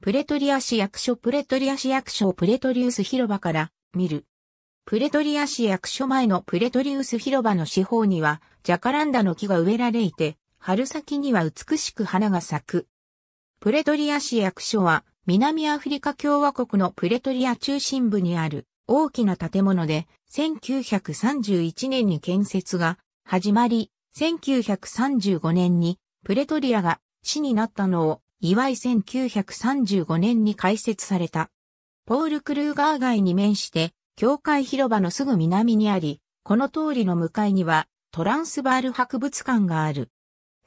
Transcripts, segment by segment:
プレトリア市役所プレトリア市役所プレトリウス広場から見る。プレトリア市役所前のプレトリウス広場の四方にはジャカランダの木が植えられいて、春先には美しく花が咲く。プレトリア市役所は南アフリカ共和国のプレトリア中心部にある大きな建物で1931年に建設が始まり1935年にプレトリアが市になったのを岩井1935年に開設された。ポール・クルーガー街に面して、教会広場のすぐ南にあり、この通りの向かいには、トランスバール博物館がある。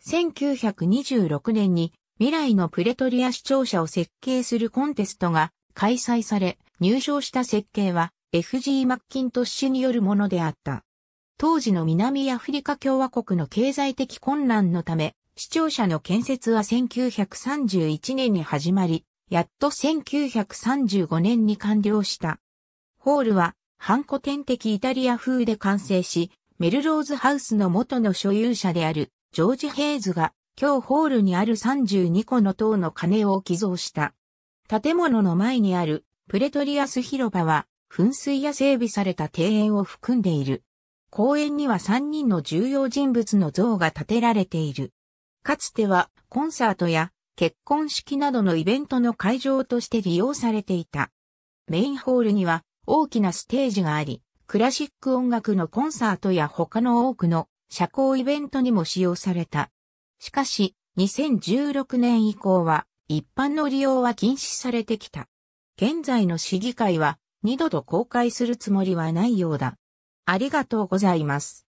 1926年に未来のプレトリア視聴者を設計するコンテストが開催され、入賞した設計は FG マッキントッシュによるものであった。当時の南アフリカ共和国の経済的混乱のため、視聴者の建設は1931年に始まり、やっと1935年に完了した。ホールは、ハンコ天敵イタリア風で完成し、メルローズハウスの元の所有者である、ジョージ・ヘイズが、今日ホールにある32個の塔の鐘を寄贈した。建物の前にある、プレトリアス広場は、噴水や整備された庭園を含んでいる。公園には3人の重要人物の像が建てられている。かつてはコンサートや結婚式などのイベントの会場として利用されていた。メインホールには大きなステージがあり、クラシック音楽のコンサートや他の多くの社交イベントにも使用された。しかし、2016年以降は一般の利用は禁止されてきた。現在の市議会は二度と公開するつもりはないようだ。ありがとうございます。